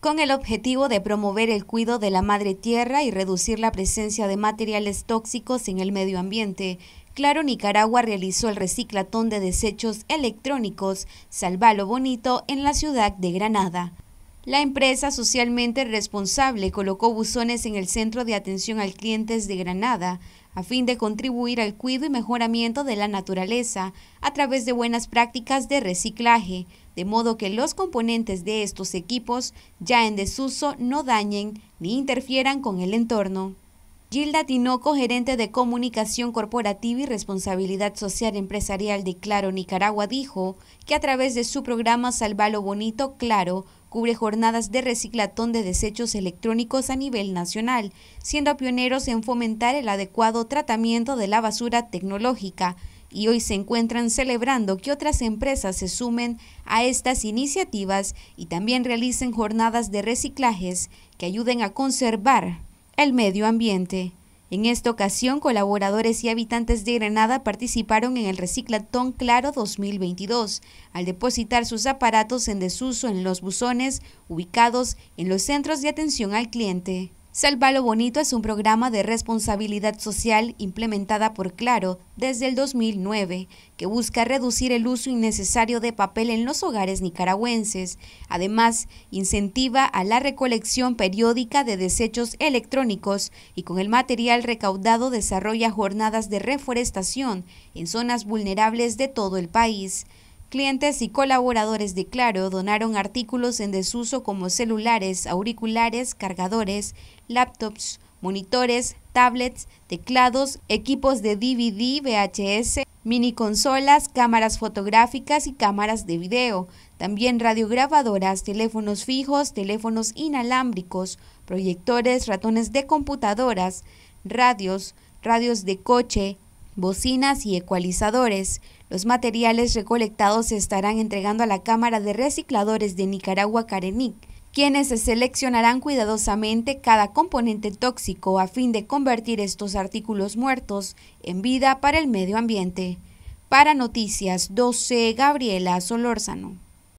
con el objetivo de promover el cuidado de la madre tierra y reducir la presencia de materiales tóxicos en el medio ambiente. Claro Nicaragua realizó el reciclatón de desechos electrónicos lo Bonito en la ciudad de Granada. La empresa socialmente responsable colocó buzones en el Centro de Atención al Clientes de Granada a fin de contribuir al cuidado y mejoramiento de la naturaleza a través de buenas prácticas de reciclaje, de modo que los componentes de estos equipos ya en desuso no dañen ni interfieran con el entorno. Gilda Tinoco, gerente de comunicación corporativa y responsabilidad social empresarial de Claro Nicaragua, dijo que a través de su programa Salva lo Bonito, Claro cubre jornadas de reciclatón de desechos electrónicos a nivel nacional, siendo pioneros en fomentar el adecuado tratamiento de la basura tecnológica y hoy se encuentran celebrando que otras empresas se sumen a estas iniciativas y también realicen jornadas de reciclajes que ayuden a conservar el medio ambiente. En esta ocasión, colaboradores y habitantes de Granada participaron en el Reciclatón Claro 2022, al depositar sus aparatos en desuso en los buzones ubicados en los centros de atención al cliente. Salvalo Bonito es un programa de responsabilidad social implementada por Claro desde el 2009, que busca reducir el uso innecesario de papel en los hogares nicaragüenses. Además, incentiva a la recolección periódica de desechos electrónicos y con el material recaudado desarrolla jornadas de reforestación en zonas vulnerables de todo el país. Clientes y colaboradores de Claro donaron artículos en desuso como celulares, auriculares, cargadores, laptops, monitores, tablets, teclados, equipos de DVD, VHS, mini consolas, cámaras fotográficas y cámaras de video, también radiograbadoras, teléfonos fijos, teléfonos inalámbricos, proyectores, ratones de computadoras, radios, radios de coche, bocinas y ecualizadores. Los materiales recolectados se estarán entregando a la Cámara de Recicladores de Nicaragua Carenic, quienes seleccionarán cuidadosamente cada componente tóxico a fin de convertir estos artículos muertos en vida para el medio ambiente. Para Noticias 12, Gabriela Solórzano.